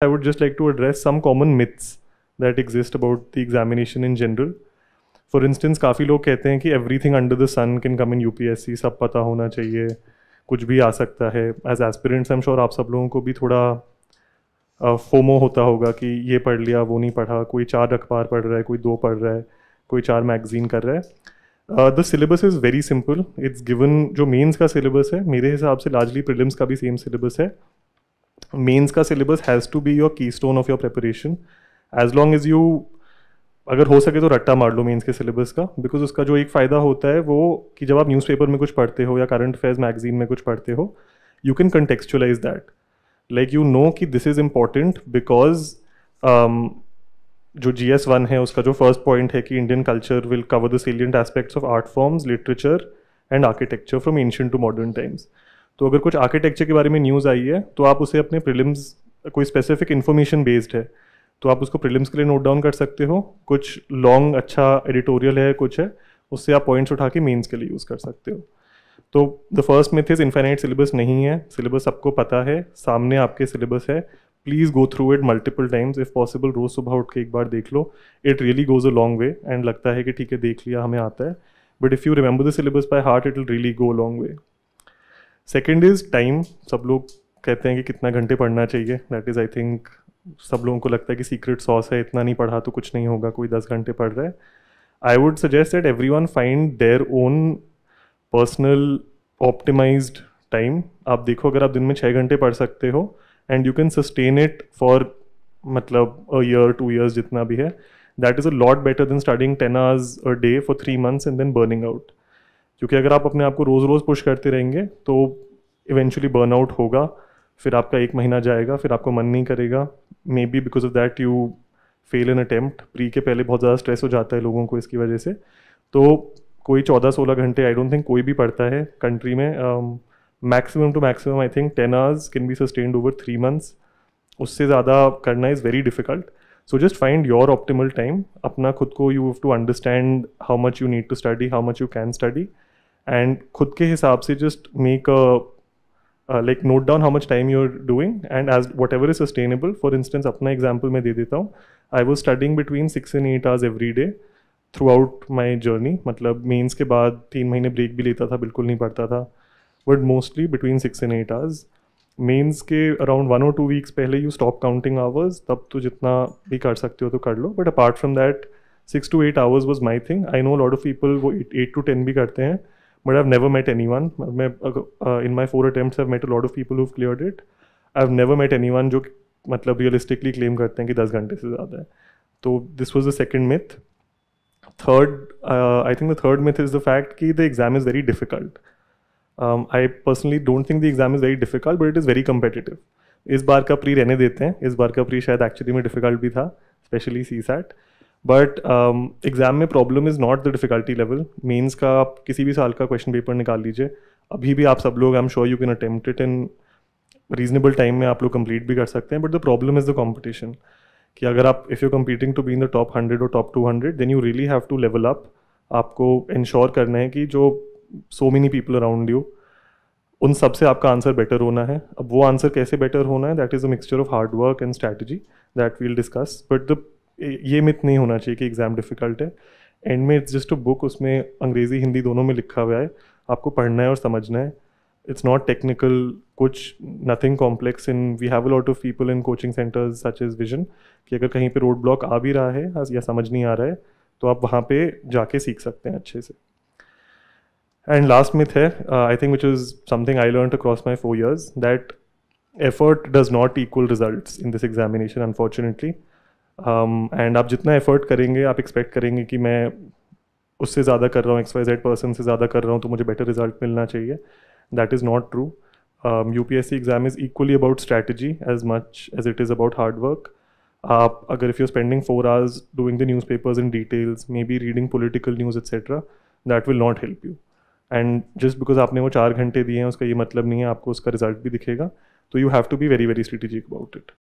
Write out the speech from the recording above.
I would just like to address some common myths that exist about the examination in general. For instance काफ़ी लोग कहते हैं कि everything under the sun can come in you सब पता होना चाहिए कुछ भी आ सकता है एज एस्पिरेंट्स एम श्योर आप सब लोगों को भी थोड़ा फोमो uh, होता होगा कि ये पढ़ लिया वो नहीं पढ़ा कोई चार अखबार पढ़ रहा है कोई दो पढ़ रहा है कोई चार मैगजीन कर रहा है the syllabus is very simple it's given जो मेंस का सिलेबस है मेरे हिसाब से लार्जली प्रिलिम्स का भी सेम सिलेबस है मेंस का syllabus has to be your stone of your preparation as long as you अगर हो सके तो रट्टा मार लो मेंस के सिलेबस का बिकॉज उसका जो एक फ़ायदा होता है वो कि जब आप न्यूज़पेपर में कुछ पढ़ते हो या करंट अफेयर्स मैगजीन में कुछ पढ़ते हो you can contextualize that like you know कि दिस इज़ इम्पॉर्टेंट बिकॉज जो जी एस वन है उसका जो फर्स्ट पॉइंट है कि Indian culture will cover the salient aspects of art forms literature and architecture from ancient to modern times तो अगर कुछ आर्किटेक्चर के बारे में न्यूज़ आई है तो आप उसे अपने प्रिलिम्स कोई स्पेसिफिक इन्फॉर्मेशन बेस्ड है तो आप उसको प्रिलिम्स के लिए नोट डाउन कर सकते हो कुछ लॉन्ग अच्छा एडिटोरियल है कुछ है उससे आप पॉइंट्स उठा के मेन्स के लिए यूज़ कर सकते हो तो the first myth is infinite syllabus नहीं है सिलेबस आपको पता है सामने आपके सिलेबस है please go through it multiple times if possible रोज़ सुबह उठ के एक बार देख लो it really goes a long way and लगता है कि ठीक है देख लिया हमें आता है but if you remember the syllabus by heart it will really go long way second is time सब लोग कहते हैं कि कितना घंटे पढ़ना चाहिए दैट इज़ आई थिंक सब लोगों को लगता है कि सीक्रेट सॉस है इतना नहीं पढ़ा तो कुछ नहीं होगा कोई दस घंटे पढ़ रहा है I would suggest that every one find their own personal optimise time आप देखो अगर आप दिन में छः घंटे पढ़ सकते हो and you can sustain it for मतलब अ ईयर टू ईयर्स जितना भी है that is a lot better than starting ten hours a day for three months and then burning out क्योंकि अगर आप अपने आप को रोज़ रोज़ पुश करते रहेंगे तो इवेंचुअली बर्नआउट होगा फिर आपका एक महीना जाएगा फिर आपको मन नहीं करेगा maybe because of that you fail in attempt pre के पहले बहुत ज़्यादा स्ट्रेस हो जाता है लोगों को इसकी वजह से तो कोई चौदह सोलह घंटे आई डोंट थिंक कोई भी पढ़ता है कंट्री में maximum to maximum I think ten hours can be sustained over three months उससे ज़्यादा करना is very difficult so just find your optimal time अपना खुद को you have to understand how much you need to study how much you can study and खुद के हिसाब से just make a like note down how much time you are doing and as whatever is sustainable for instance अपना example मैं दे देता हूँ I was studying between six and eight hours every day throughout my journey मतलब mains के बाद तीन महीने ब्रेक भी लेता था बिल्कुल नहीं पढ़ता था but mostly between six and eight hours mains के अराउंड वन और टू वीक्स पहले यू स्टॉप काउंटिंग आवर्स तब तो जितना भी कर सकते हो तो कर लो but apart from that six to eight hours was my thing I know lot of people वो एट टू टेन भी करते हैं but I've never met anyone. Uh, uh, in my four attempts, I've met a lot of people who've cleared it. I've never met anyone जो मतलब realistically claim करते हैं कि दस घंटे से ज़्यादा है तो this was the second myth third I think the third myth is the fact कि the exam is very difficult I personally don't think the exam is very difficult but it is very competitive इस बार का pre रहने देते हैं इस बार का प्री शायद एक्चुअली में डिफिकल्ट भी था specially CSAT but exam में problem is not the difficulty level means का आप किसी भी साल का क्वेश्चन पेपर निकाल लीजिए अभी भी आप सब लोग I am sure you can attempt it in reasonable time में आप लोग कंप्लीट भी कर सकते हैं but the problem is the competition कि अगर आप if you competing to be in the top hundred और top two hundred then you really have to level up आपको इंश्योर करना है कि जो so many people around you उन सब से आपका आंसर बेटर होना है अब वो आंसर कैसे बेटर होना है that is a mixture of hard work and strategy that we'll discuss but the ये मिथ नहीं होना चाहिए कि एग्ज़ाम डिफ़िकल्ट है एंड में इट्स जस्ट अ बुक उसमें अंग्रेज़ी हिंदी दोनों में लिखा हुआ है आपको पढ़ना है और समझना है इट्स नॉट टेक्निकल कुछ nothing complex in we have a lot of people in coaching centres such is vision कि अगर कहीं पे रोड ब्लॉक आ भी रहा है या समझ नहीं आ रहा है तो आप वहाँ पे जाके सीख सकते हैं अच्छे से एंड लास्ट मिथ है I think which is something I learn across my four years that effort does not equal result in this examination unfortunately and um, आप जितना एफर्ट करेंगे आप एक्सपेक्ट करेंगे कि मैं उससे ज़्यादा कर रहा हूँ एक्स वाई जेड पर्सन से ज़्यादा कर रहा हूँ तो मुझे बेटर रिजल्ट मिलना चाहिए that is not true U P S C exam is equally about strategy as much as it is about hard work आप अगर if you spending four hours doing the newspapers in details maybe reading political news etcetera that will not help you and just because आपने वो चार घंटे दिए हैं उसका ये मतलब नहीं है आपको उसका रिजल्ट भी दिखेगा तो you have to be very very strategic about it